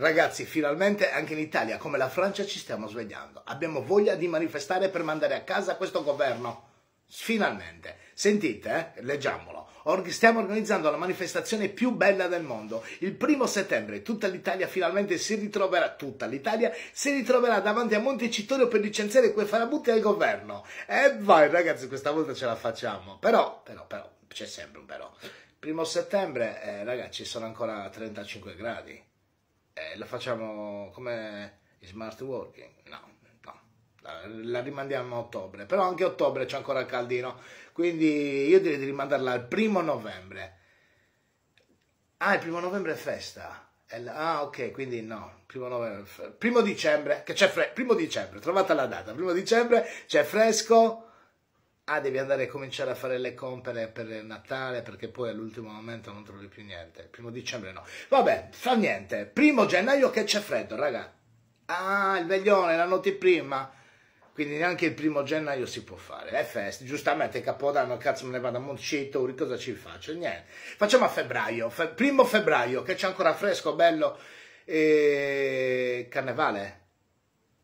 Ragazzi, finalmente anche in Italia, come la Francia, ci stiamo svegliando. Abbiamo voglia di manifestare per mandare a casa questo governo. Finalmente. Sentite, eh? leggiamolo. Or- stiamo organizzando la manifestazione più bella del mondo. Il primo settembre tutta l'Italia finalmente si ritroverà, tutta l'Italia si ritroverà davanti a Montecitorio per licenziare quei farabutti del governo. E vai ragazzi, questa volta ce la facciamo. Però, però, però, c'è sempre un però. Primo settembre, eh, ragazzi, sono ancora 35 gradi eh, lo facciamo come smart working? No, no, la, rimandiamo a ottobre, però anche a ottobre c'è ancora il caldino, quindi io direi di rimandarla al primo novembre. Ah, il primo novembre è festa. Ah, ok, quindi no, primo, novembre, primo dicembre, che c'è fre- primo dicembre, trovate la data, primo dicembre c'è fresco, ah devi andare a cominciare a fare le compere per Natale perché poi all'ultimo momento non trovi più niente, il primo dicembre no, vabbè, fa niente, primo gennaio che c'è freddo raga, ah il veglione la notte prima, quindi neanche il primo gennaio si può fare, è festa, giustamente capodanno, cazzo me ne vado a Moncito, cosa ci faccio, niente, facciamo a febbraio, Fe primo febbraio che c'è ancora fresco, bello, e... carnevale,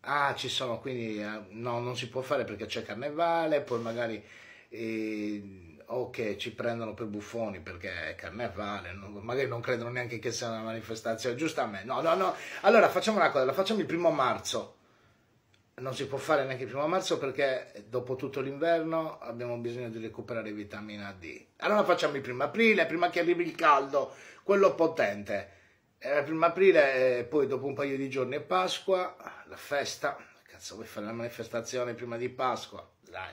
ah ci sono, quindi eh, no, non si può fare perché c'è carnevale, poi magari eh, che ci prendono per buffoni perché è carnevale, non, magari non credono neanche che sia una manifestazione giusta a me, no, no, no, allora facciamo una cosa, la facciamo il primo marzo, non si può fare neanche il primo marzo perché eh, dopo tutto l'inverno abbiamo bisogno di recuperare vitamina D. Allora facciamo il primo aprile, prima che arrivi il caldo, quello potente. Era il primo aprile e poi dopo un paio di giorni è Pasqua, la festa, cazzo vuoi fare la manifestazione prima di Pasqua? Dai,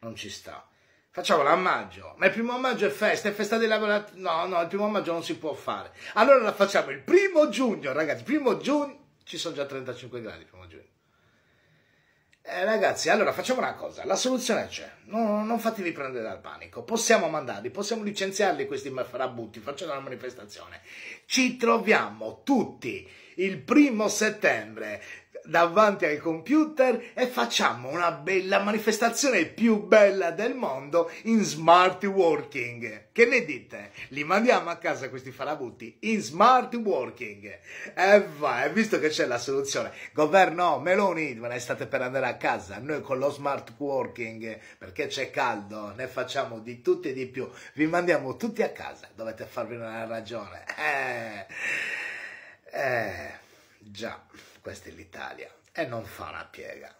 non ci sta. Facciamola a maggio, ma il primo maggio è festa, è festa dei lavoratori, no, no, il primo maggio non si può fare. Allora la facciamo il primo giugno, ragazzi, primo giugno, ci sono già 35 gradi primo giugno. Eh, ragazzi, allora facciamo una cosa, la soluzione c'è, non, non fatevi prendere dal panico, possiamo mandarli, possiamo licenziarli questi farabutti facendo una manifestazione. Ci troviamo tutti il primo settembre davanti al computer e facciamo una bella manifestazione più bella del mondo in smart working. Che ne dite? Li mandiamo a casa questi farabutti in smart working. E eh vai, visto che c'è la soluzione, governo Meloni, ve ne state per andare a casa, noi con lo smart working, perché c'è caldo, ne facciamo di tutto e di più, vi mandiamo tutti a casa, dovete farvi una ragione. Eh, eh, già questa è l'Italia e non fa una piega.